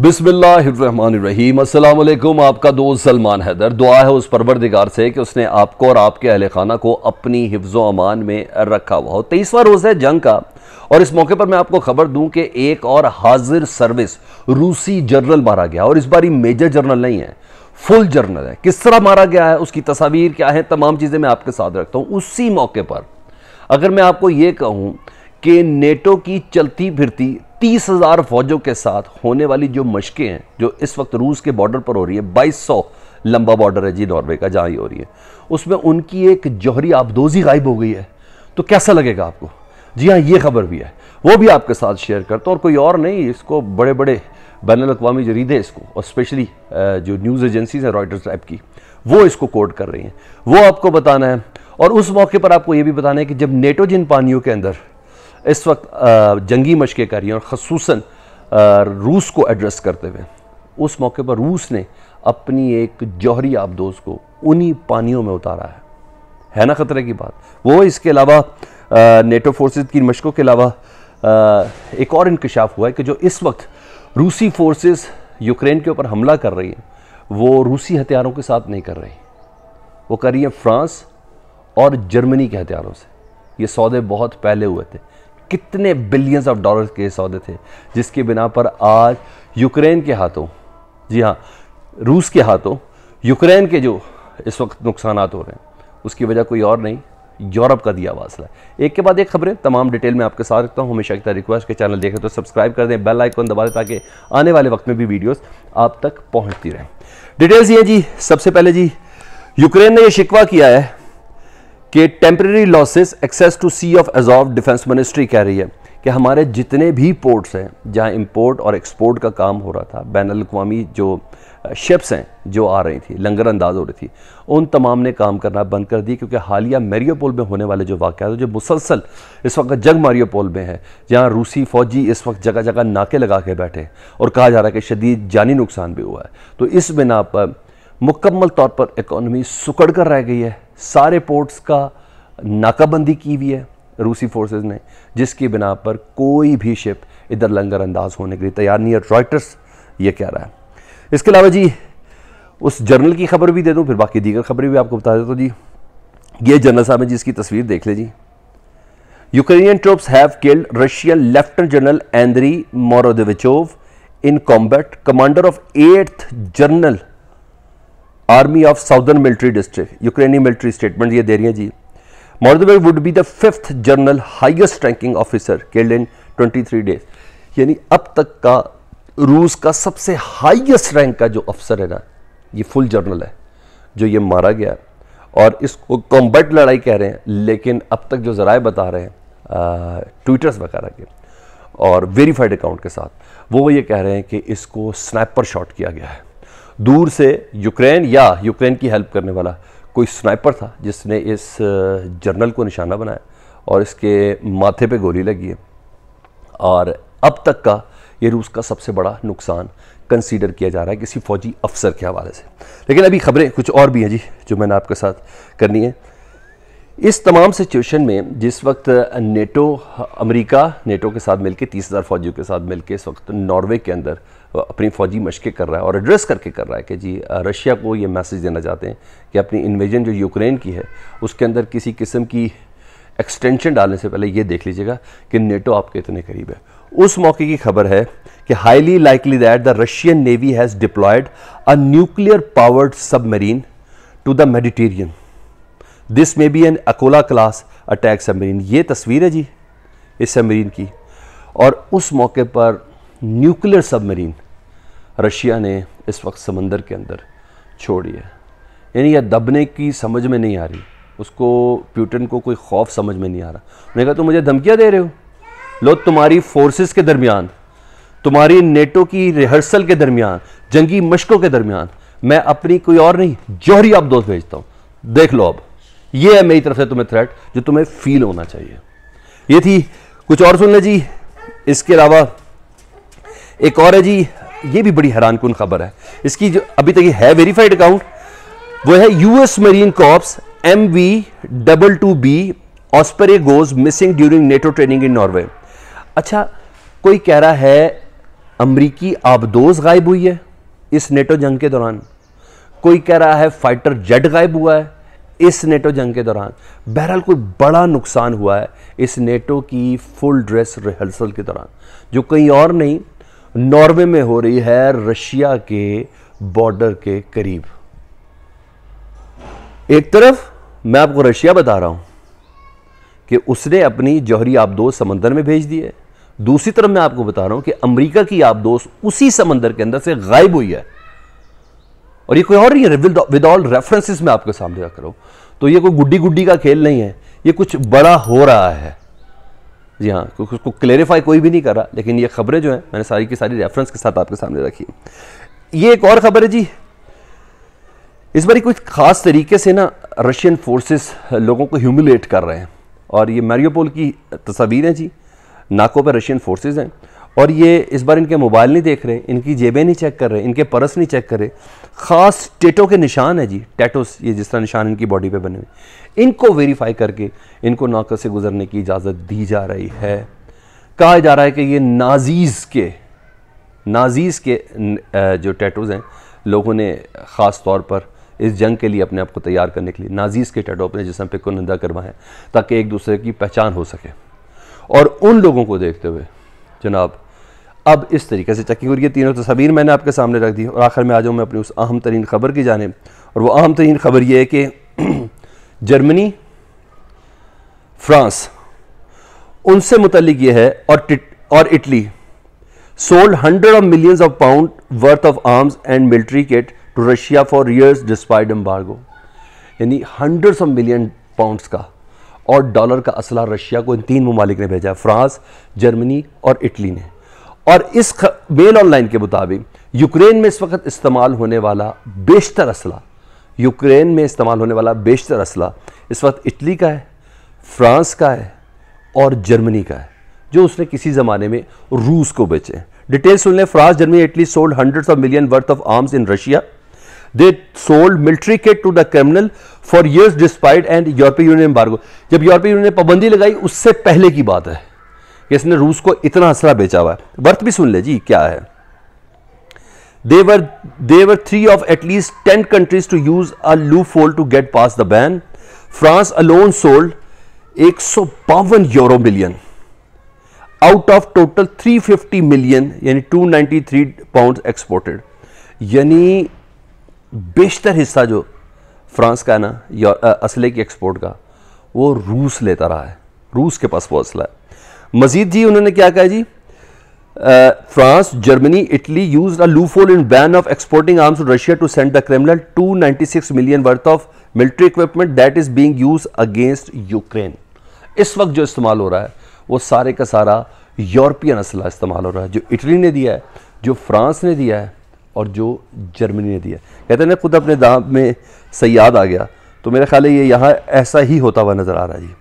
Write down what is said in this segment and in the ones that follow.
बिसमीम अल्लाम आपका दोस्त सलमान हैदर दुआ है उस परवरदिगार से कि उसने आपको और आपके अहल खाना को अपनी हिफ्ज़ो अमान में रखा हुआ हो तेईसवा रोज़ है जंग का और इस मौके पर मैं आपको खबर दूं कि एक और हाजिर सर्विस रूसी जनरल मारा गया और इस बार मेजर जनरल नहीं है फुल जनरल है किस तरह मारा गया है उसकी तस्वीर क्या है तमाम चीज़ें मैं आपके साथ रखता हूँ उसी मौके पर अगर मैं आपको ये कहूँ कि नेटो की चलती फिरती तीस हज़ार फौजों के साथ होने वाली जो मशकें हैं जो इस वक्त रूस के बॉर्डर पर हो रही है बाईस सौ लंबा बॉर्डर है जी नॉर्वे का जहाँ ही हो रही है उसमें उनकी एक जौहरी आबदोजी गायब हो गई है तो कैसा लगेगा आपको जी हाँ ये खबर भी है वो भी आपके साथ शेयर करता हूँ और कोई और नहीं इसको बड़े बड़े बैन अवी जरीदे इसको और स्पेशली जो न्यूज़ एजेंसीज हैं रॉयटर्स टाइप की वो इसको कोड कर रही हैं वो आपको बताना है और उस मौके पर आपको ये भी बताना है कि जब नेटो जिन पानियों के अंदर इस वक्त जंगी मशकें कर रही हैं और खसूस रूस को एड्रेस करते हुए उस मौके पर रूस ने अपनी एक जौहरी आबदोज को उन्हीं पानियों में उतारा है है ना ख़तरे की बात वो इसके अलावा नेटो फोर्सेस की मशकों के अलावा एक और इंकशाफ हुआ है कि जो इस वक्त रूसी फोर्सेस यूक्रेन के ऊपर हमला कर रही हैं वो रूसी हथियारों के साथ नहीं कर रही वो कर रही है फ्रांस और जर्मनी के हथियारों से ये सौदे बहुत पहले हुए थे कितने बिलियंस ऑफ डॉलर्स के सौदे थे जिसके बिना पर आज यूक्रेन के हाथों जी हाँ रूस के हाथों यूक्रेन के जो इस वक्त नुकसान हो रहे हैं उसकी वजह कोई और नहीं यूरोप का दिया वासला एक के बाद एक खबरें तमाम डिटेल में आपके साथ रखता हूँ हमेशा की तरह रिक्वेस्ट के चैनल देखें तो सब्सक्राइब कर दें बेल आइकॉन दबा दें ताकि आने वाले वक्त में भी वीडियोस आप तक पहुंचती रहें डिटेल्स ये जी सबसे पहले जी यूक्रेन ने यह शिकवा किया है कि temporary losses access to Sea of Azov defence ministry कह रही है कि हमारे जितने भी पोर्ट्स हैं जहाँ इम्पोर्ट और एक्सपोर्ट का काम हो रहा था बैन अवी जो शिप्स हैं जो आ रही थी लंगर अंदाज हो रही थी उन तमाम ने काम करना बंद कर दिया क्योंकि हालिया मेरियोपोल में होने वाले जो वाक़ जो मुसलसल इस वक्त जंग मारियोपोल में है जहाँ रूसी फ़ौजी इस वक्त जगह जगह नाके लगा के बैठे और कहा जा रहा है कि शदीद जानी नुकसान भी हुआ है तो इस बिना पर मुकम्मल तौर पर इकॉनमी सुकड़ कर रह गई है सारे पोर्ट्स का नाकाबंदी की हुई है रूसी फोर्सेस ने जिसकी बिना पर कोई भी शिप इधर लंगर अंदाज होने के लिए तैयार नहीं है रॉयटर्स ये कह रहा है इसके अलावा जी उस जर्नल की खबर भी दे दूँ फिर बाकी दीगर खबरें भी आपको बता देता हूँ जी ये जनरल साहब है जी इसकी तस्वीर देख ले जी Ukrainian troops have killed Russian lieutenant general Andrei Mordvichev in combat commander of eighth general army of southern military district यूक्रेनी मिलिट्री स्टेटमेंट ये दे रही है जी Mordvichev would be the fifth general highest ranking officer killed in three days यानी अब तक का रूस का सबसे हाइएस्ट रैंक का जो अफसर है ना ये फुल जनरल है जो ये मारा गया और इसको कॉम्बैट लड़ाई कह रहे हैं लेकिन अब तक जो जराए बता रहे हैं ट्विटर्स वगैरह के और वेरीफाइड अकाउंट के साथ वो ये कह रहे हैं कि इसको स्नैपर शॉट किया गया है दूर से यूक्रेन या यूक्रेन की हेल्प करने वाला कोई स्नाइपर था जिसने इस जर्नल को निशाना बनाया और इसके माथे पे गोली लगी है और अब तक का ये रूस का सबसे बड़ा नुकसान कंसीडर किया जा रहा है किसी फौजी अफसर के हवाले से लेकिन अभी खबरें कुछ और भी हैं जी जो मैंने आपके साथ करनी है इस तमाम सिचुएशन में जिस वक्त नेटो अमेरिका नेटो के साथ मिलकर तीस हज़ार फौजियों के साथ मिलकर इस वक्त नॉर्वे के अंदर अपनी फौजी मशक़ें कर रहा है और एड्रेस करके कर रहा है कि जी रशिया को ये मैसेज देना चाहते हैं कि अपनी इन्वेजन जो यूक्रेन की है उसके अंदर किसी किस्म की एक्सटेंशन डालने से पहले ये देख लीजिएगा कि नेटो आपके इतने करीब है उस मौके की खबर है कि highly likely that the Russian navy has deployed a nuclear powered submarine to the Mediterranean this may be an Akula class attack submarine ये तस्वीर है जी इस सबमरीन की और उस मौके पर न्यूक्लियर सबमरीन रशिया ने इस वक्त समंदर के अंदर छोड़ी है यानी यह दबने की समझ में नहीं आ रही उसको प्यूटन को कोई खौफ समझ में नहीं आ रहा उन्होंने कहा तुम मुझे धमकियाँ दे रहे हो लो तुम्हारी फोर्सेस के दरमियान तुम्हारी नेटो की रिहर्सल के दरमियान जंगी मशकों के दरमियान मैं अपनी कोई और नहीं जौहरी आप दोस्त भेजता हूँ देख लो अब ये है मेरी तरफ से तुम्हें थ्रेट जो तुम्हें फील होना चाहिए ये थी कुछ और सुन लें जी इसके अलावा एक और है जी ये भी बड़ी हैरान कन खबर है इसकी जो अभी तक ये है वेरीफाइड अकाउंट वो है US Marine Corps M V double two B Osprey goes missing during NATO training in Norway अच्छा कोई कह रहा है अमरीकी आबदोज गायब हुई है इस नेटो जंग के दौरान कोई कह रहा है फाइटर जेट गायब हुआ है इस नेटो जंग के दौरान बहरहाल कोई बड़ा नुकसान हुआ है इस नेटो की फुल ड्रेस रिहर्सल के दौरान जो कहीं और नहीं नॉर्वे में हो रही है रशिया के बॉर्डर के करीब एक तरफ मैं आपको रशिया बता रहा हूं कि उसने अपनी जौहरी आबदोज समंदर में भेज दी है दूसरी तरफ मैं आपको बता रहा हूं कि अमेरिका की आबदोज उसी समंदर के अंदर से गायब हुई है और ये कोई और नहीं है विद ऑल रेफरेंसेस मैं आपके सामने रख रहा हूं तो ये कोई गुड्डी गुड्डी का खेल नहीं है ये कुछ बड़ा हो रहा है जी हाँ क्योंकि उसको क्लेरिफाई कोई भी नहीं कर रहा लेकिन ये खबरें जो हैं मैंने सारी की सारी रेफरेंस के साथ आपके सामने रखी ये एक और खबर है जी इस बारी कुछ खास तरीके से ना रशियन फोर्सेस लोगों को ह्यूमिलेट कर रहे हैं और ये मैरियोपोल की तस्वीरें जी नाकों पर रशियन फोर्सेज हैं और ये इस बार इनके मोबाइल नहीं देख रहे इनकी जेबें नहीं चेक कर रहे इनके परस नहीं चेक कर रहे ख़ास टेटो के निशान है जी टैटोस ये जिस तरह निशान इनकी बॉडी पे बने हुए इनको वेरीफाई करके इनको नौकर से गुजरने की इजाज़त दी जा रही है कहा जा रहा है कि ये नाजीज़ के नाजीज़ के जो टैटोज़ हैं लोगों ने ख़ास तौर पर इस जंग के लिए अपने आप को तैयार करने के लिए नाजीज़ के टैटो अपने जिसम पे कुनंदा करवाएं ताकि एक दूसरे की पहचान हो सके और उन लोगों को देखते हुए जनाब अब इस तरीके से चेकिंग और ये तीनों तस्वीर मैंने आपके सामने रख दी और आखिर में आ जाऊँ मैं अपनी उस अहम तरीन खबर की जानेब और वह अहम तरीन खबर यह है कि जर्मनी फ्रांस उनसे मुतलिक ये है और और Italy sold hundred of millions of pound worth of arms and military kit to Russia for years despite embargo यानी हंड्रेड्स ऑफ मिलियन पाउंड्स का और डॉलर का असला रशिया को इन तीन ममालिक ने भेजा फ्रांस जर्मनी और इटली ने और इस मेल ऑनलाइन के मुताबिक यूक्रेन में इस वक्त इस्तेमाल होने वाला बेशतर असला यूक्रेन में इस्तेमाल होने वाला बेशतर असला इस वक्त इटली का है फ्रांस का है और जर्मनी का है जो उसने किसी ज़माने में रूस को बेचे डिटेल सुन लें France Germany Italy sold hundreds of million worth of arms in Russia they sold military kit to the Kremlin for years despite and यूरोपीय यूनियन बारगो जब यूरोपीय यूनियन ने पाबंदी लगाई उससे पहले की बात है कि इसने रूस को इतना असला बेचा हुआ है वर्थ भी सुन ले जी क्या है they were they were three of at least ten countries to use a loophole to get past the ban France alone sold एक सौ बावन euro million out of total three fifty million यानी टू थ्री पाउंड एक्सपोर्टेड यानी बेशतर हिस्सा जो France का है ना असले की एक्सपोर्ट का वो रूस लेता रहा है रूस के पास वो असला है मजीद जी उन्होंने क्या कहा जी France Germany Italy use a loophole in ban of exporting arms Russia to send the ninety 296 million worth of military equipment that is being use against Ukraine इस वक्त जो इस्तेमाल हो रहा है वो सारे का सारा यूरोपियन असला इस्तेमाल हो रहा है जो इटली ने दिया है जो फ्रांस ने दिया है और जो जर्मनी ने दिया है कहते हैं ना खुद अपने दाम में सयाद आ गया तो मेरा ख्याल है ये यहाँ ऐसा ही होता हुआ नज़र आ रहा है जी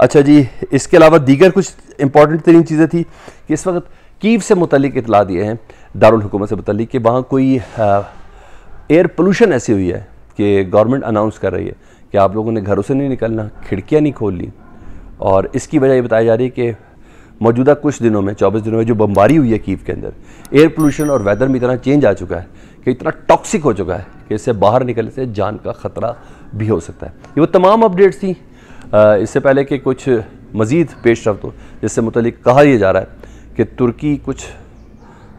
अच्छा जी इसके अलावा दीगर कुछ इंपॉर्टेंट तरीन चीज़ें थी कि इस वक्त कीव से मुतलिक इतला दिए हैं दारकूमत से मुतलिक कि वहाँ कोई एयर पोलूशन ऐसी हुई है कि गवर्नमेंट अनाउंस कर रही है कि आप लोगों ने घरों से नहीं निकलना खिड़कियाँ नहीं खोल ली और इसकी वजह ये बताई जा रही है कि मौजूदा कुछ दिनों में चौबीस दिनों में जो बमबारी हुई है कीव के अंदर एयर पोल्यूशन और वेदर में इतना चेंज आ चुका है कि इतना टॉक्सिक हो चुका है कि इससे बाहर निकलने से जान का ख़तरा भी हो सकता है ये वो तमाम अपडेट्स थी इससे पहले कि कुछ मज़ीद पेश रफ्त हो जिससे मतलब कहा यह जा रहा है कि तुर्की कुछ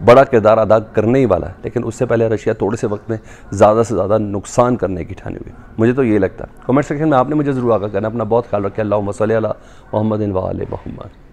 बड़ा किरदार अदा करने ही वाला है लेकिन उससे पहले रशिया थोड़े से वक्त में ज़्यादा से ज़्यादा नुकसान करने की ठानी हुई मुझे तो ये लगता है कमेंट सेक्शन में आपने मुझे ज़रूर आगा करना अपना बहुत ख्याल रखें अल्लाह मसल मोहम्मद वाल मोहम्मद